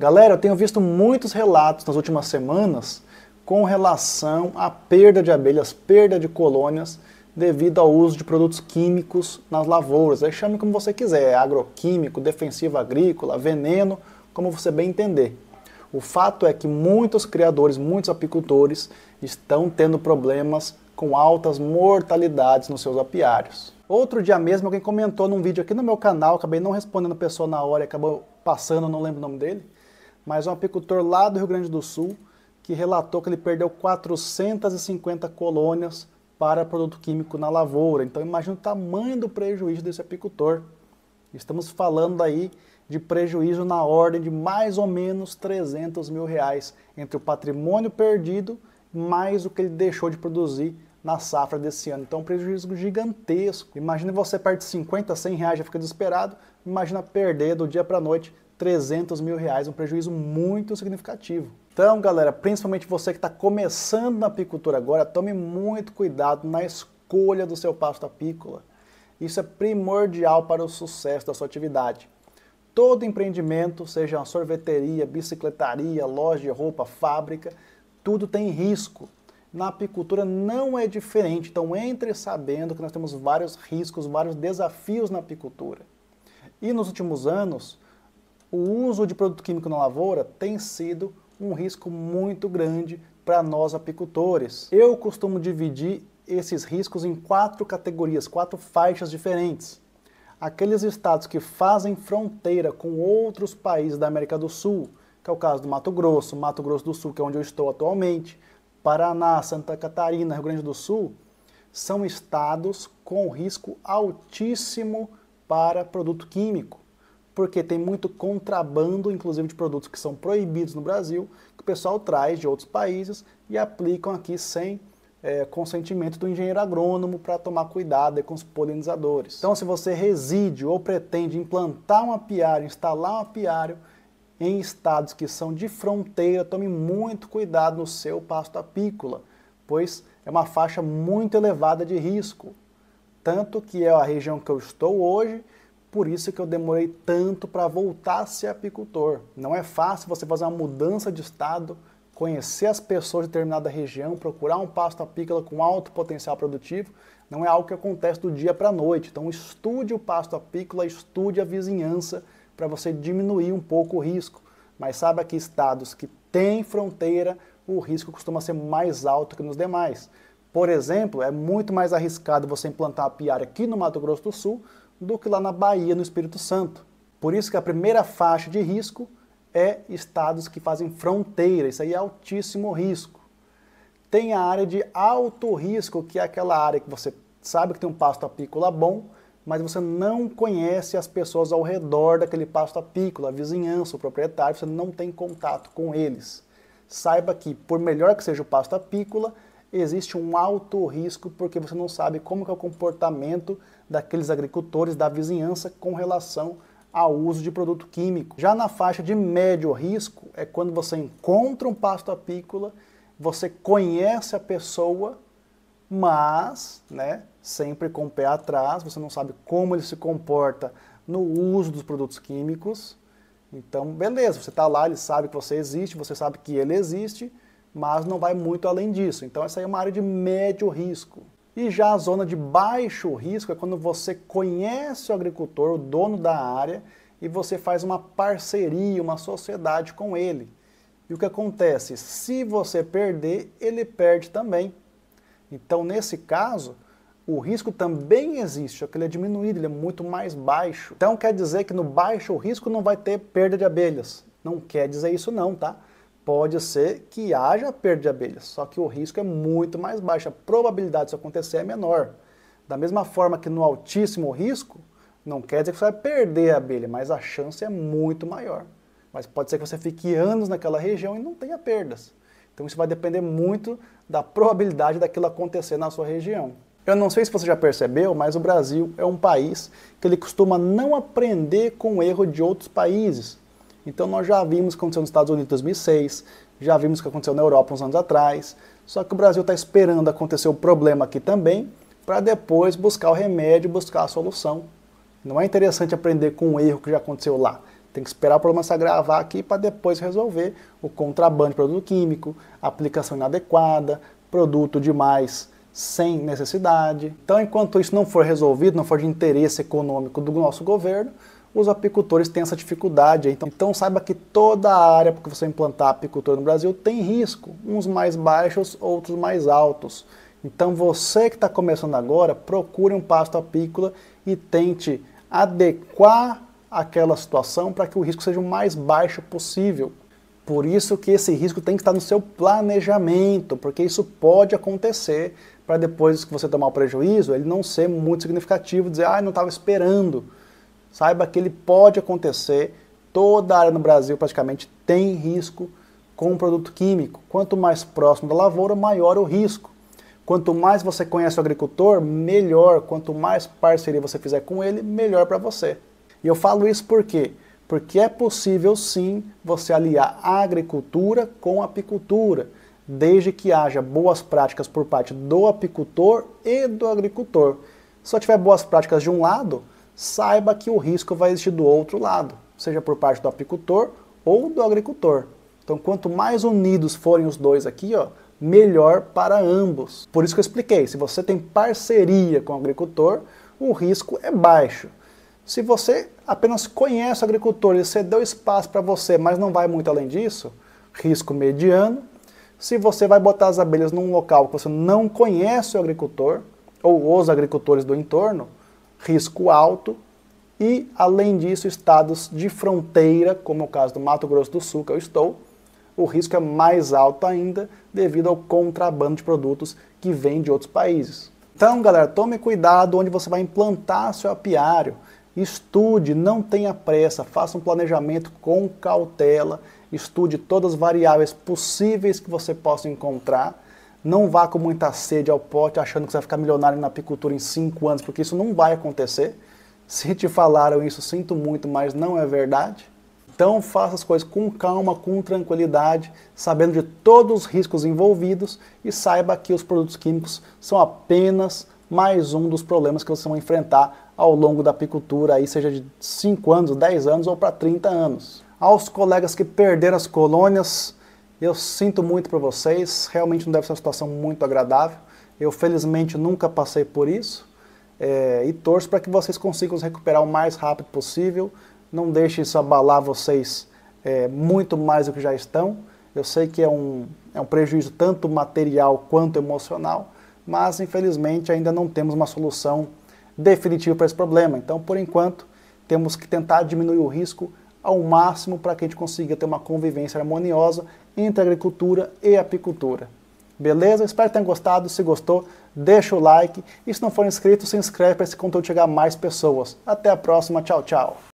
Galera, eu tenho visto muitos relatos nas últimas semanas com relação à perda de abelhas, perda de colônias devido ao uso de produtos químicos nas lavouras. Aí chame como você quiser, é agroquímico, defensivo agrícola, veneno, como você bem entender. O fato é que muitos criadores, muitos apicultores estão tendo problemas com altas mortalidades nos seus apiários. Outro dia mesmo alguém comentou num vídeo aqui no meu canal, acabei não respondendo a pessoa na hora, acabou passando, não lembro o nome dele, mas um apicultor lá do Rio Grande do Sul que relatou que ele perdeu 450 colônias para produto químico na lavoura. Então imagina o tamanho do prejuízo desse apicultor. Estamos falando aí de prejuízo na ordem de mais ou menos 300 mil reais entre o patrimônio perdido mais o que ele deixou de produzir na safra desse ano. Então um prejuízo gigantesco. Imagina você perde 50, 100 reais, já fica desesperado. Imagina perder do dia para a noite 300 mil reais, um prejuízo muito significativo. Então, galera, principalmente você que está começando na apicultura agora, tome muito cuidado na escolha do seu pasto apícola. Isso é primordial para o sucesso da sua atividade. Todo empreendimento, seja uma sorveteria, bicicletaria, loja de roupa, fábrica, tudo tem risco. Na apicultura não é diferente, então entre sabendo que nós temos vários riscos, vários desafios na apicultura. E nos últimos anos, o uso de produto químico na lavoura tem sido um risco muito grande para nós apicultores. Eu costumo dividir esses riscos em quatro categorias, quatro faixas diferentes. Aqueles estados que fazem fronteira com outros países da América do Sul, que é o caso do Mato Grosso, Mato Grosso do Sul, que é onde eu estou atualmente, Paraná, Santa Catarina, Rio Grande do Sul, são estados com risco altíssimo para produto químico porque tem muito contrabando, inclusive de produtos que são proibidos no Brasil, que o pessoal traz de outros países e aplicam aqui sem é, consentimento do engenheiro agrônomo para tomar cuidado com os polinizadores. Então, se você reside ou pretende implantar um apiário, instalar um apiário em estados que são de fronteira, tome muito cuidado no seu pasto apícola, pois é uma faixa muito elevada de risco. Tanto que é a região que eu estou hoje, por isso que eu demorei tanto para voltar a ser apicultor. Não é fácil você fazer uma mudança de estado, conhecer as pessoas de determinada região, procurar um pasto apícola com alto potencial produtivo. Não é algo que acontece do dia para a noite. Então estude o pasto apícola, estude a vizinhança para você diminuir um pouco o risco. Mas saiba que estados que têm fronteira, o risco costuma ser mais alto que nos demais. Por exemplo, é muito mais arriscado você implantar a aqui no Mato Grosso do Sul do que lá na Bahia, no Espírito Santo. Por isso que a primeira faixa de risco é estados que fazem fronteira, isso aí é altíssimo risco. Tem a área de alto risco, que é aquela área que você sabe que tem um pasto apícola bom, mas você não conhece as pessoas ao redor daquele pasto apícola, a vizinhança, o proprietário, você não tem contato com eles. Saiba que, por melhor que seja o pasto apícola, existe um alto risco porque você não sabe como é o comportamento daqueles agricultores da vizinhança com relação ao uso de produto químico. Já na faixa de médio risco é quando você encontra um pasto apícola, você conhece a pessoa, mas, né, sempre com o pé atrás, você não sabe como ele se comporta no uso dos produtos químicos. Então, beleza, você está lá, ele sabe que você existe, você sabe que ele existe, mas não vai muito além disso. Então essa aí é uma área de médio risco. E já a zona de baixo risco é quando você conhece o agricultor, o dono da área, e você faz uma parceria, uma sociedade com ele. E o que acontece? Se você perder, ele perde também. Então, nesse caso, o risco também existe, só que ele é diminuído, ele é muito mais baixo. Então, quer dizer que no baixo risco não vai ter perda de abelhas. Não quer dizer isso não, tá? pode ser que haja perda de abelhas, só que o risco é muito mais baixo, a probabilidade disso acontecer é menor. Da mesma forma que no altíssimo risco, não quer dizer que você vai perder a abelha, mas a chance é muito maior. Mas pode ser que você fique anos naquela região e não tenha perdas. Então isso vai depender muito da probabilidade daquilo acontecer na sua região. Eu não sei se você já percebeu, mas o Brasil é um país que ele costuma não aprender com o erro de outros países. Então nós já vimos o que aconteceu nos Estados Unidos em 2006, já vimos o que aconteceu na Europa uns anos atrás, só que o Brasil está esperando acontecer o problema aqui também, para depois buscar o remédio, buscar a solução. Não é interessante aprender com o erro que já aconteceu lá. Tem que esperar o problema se agravar aqui para depois resolver o contrabando de produto químico, aplicação inadequada, produto demais sem necessidade. Então, enquanto isso não for resolvido, não for de interesse econômico do nosso governo, os apicultores têm essa dificuldade. Então, então saiba que toda a área que você implantar apicultura no Brasil tem risco, uns mais baixos, outros mais altos. Então você que está começando agora, procure um pasto apícola e tente adequar aquela situação para que o risco seja o mais baixo possível. Por isso que esse risco tem que estar no seu planejamento, porque isso pode acontecer para depois que você tomar o prejuízo, ele não ser muito significativo, dizer, ah, não estava esperando. Saiba que ele pode acontecer. Toda área no Brasil praticamente tem risco com um produto químico. Quanto mais próximo da lavoura, maior o risco. Quanto mais você conhece o agricultor, melhor. Quanto mais parceria você fizer com ele, melhor para você. E eu falo isso por quê? Porque é possível sim você aliar a agricultura com a apicultura, desde que haja boas práticas por parte do apicultor e do agricultor. Se só tiver boas práticas de um lado, saiba que o risco vai existir do outro lado, seja por parte do apicultor ou do agricultor. Então, quanto mais unidos forem os dois aqui, ó, melhor para ambos. Por isso que eu expliquei, se você tem parceria com o agricultor, o risco é baixo. Se você apenas conhece o agricultor e cedeu espaço para você, mas não vai muito além disso, risco mediano. Se você vai botar as abelhas num local que você não conhece o agricultor ou os agricultores do entorno, risco alto e, além disso, estados de fronteira, como é o caso do Mato Grosso do Sul, que eu estou, o risco é mais alto ainda devido ao contrabando de produtos que vem de outros países. Então, galera, tome cuidado onde você vai implantar seu apiário. Estude, não tenha pressa, faça um planejamento com cautela, estude todas as variáveis possíveis que você possa encontrar não vá com muita sede ao pote achando que você vai ficar milionário na apicultura em 5 anos, porque isso não vai acontecer. Se te falaram isso, sinto muito, mas não é verdade. Então faça as coisas com calma, com tranquilidade, sabendo de todos os riscos envolvidos e saiba que os produtos químicos são apenas mais um dos problemas que vocês vão enfrentar ao longo da apicultura, aí seja de 5 anos, 10 anos ou para 30 anos. Aos colegas que perderam as colônias, eu sinto muito para vocês, realmente não deve ser uma situação muito agradável. Eu felizmente nunca passei por isso é, e torço para que vocês consigam se recuperar o mais rápido possível. Não deixe isso abalar vocês é, muito mais do que já estão. Eu sei que é um, é um prejuízo tanto material quanto emocional, mas infelizmente ainda não temos uma solução definitiva para esse problema. Então, por enquanto, temos que tentar diminuir o risco ao máximo para que a gente consiga ter uma convivência harmoniosa entre agricultura e apicultura. Beleza? Espero que tenham gostado. Se gostou, deixa o like. E se não for inscrito, se inscreve para esse conteúdo chegar a mais pessoas. Até a próxima. Tchau, tchau.